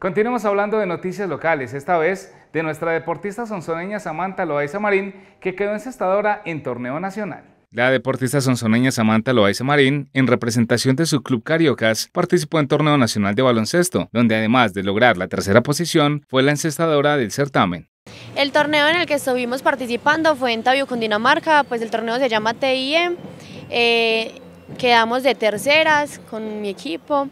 Continuamos hablando de noticias locales, esta vez de nuestra deportista sonsoneña Samantha Loaiza Marín, que quedó encestadora en torneo nacional. La deportista sonsoneña Samantha Loaiza Marín, en representación de su club Cariocas, participó en torneo nacional de baloncesto, donde además de lograr la tercera posición, fue la encestadora del certamen. El torneo en el que estuvimos participando fue en Tabio, Cundinamarca, pues el torneo se llama TIE, eh, quedamos de terceras con mi equipo,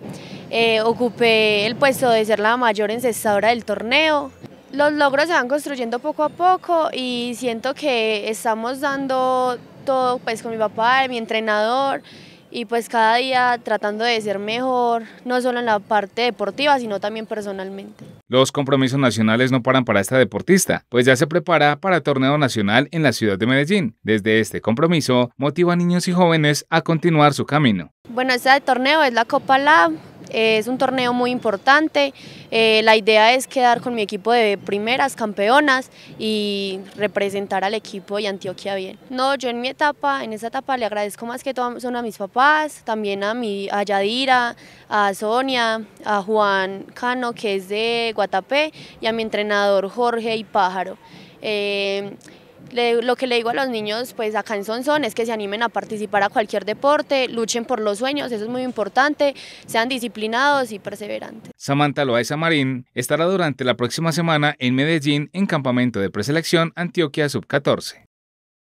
eh, ocupé el puesto de ser la mayor encestadora del torneo. Los logros se van construyendo poco a poco y siento que estamos dando todo pues con mi papá, mi entrenador y pues cada día tratando de ser mejor, no solo en la parte deportiva, sino también personalmente. Los compromisos nacionales no paran para esta deportista, pues ya se prepara para torneo nacional en la ciudad de Medellín. Desde este compromiso motiva a niños y jóvenes a continuar su camino. Bueno, este torneo es la Copa Lab, eh, es un torneo muy importante, eh, la idea es quedar con mi equipo de primeras campeonas y representar al equipo y Antioquia bien. No, yo en mi etapa, en esa etapa le agradezco más que todo a mis papás, también a, mi, Yadira, a Sonia, a Juan Cano que es de Guatapé y a mi entrenador Jorge y Pájaro. Eh, lo que le digo a los niños, pues acá en es que se animen a participar a cualquier deporte, luchen por los sueños, eso es muy importante, sean disciplinados y perseverantes. Samantha Loaiza Marín estará durante la próxima semana en Medellín en campamento de preselección Antioquia Sub-14.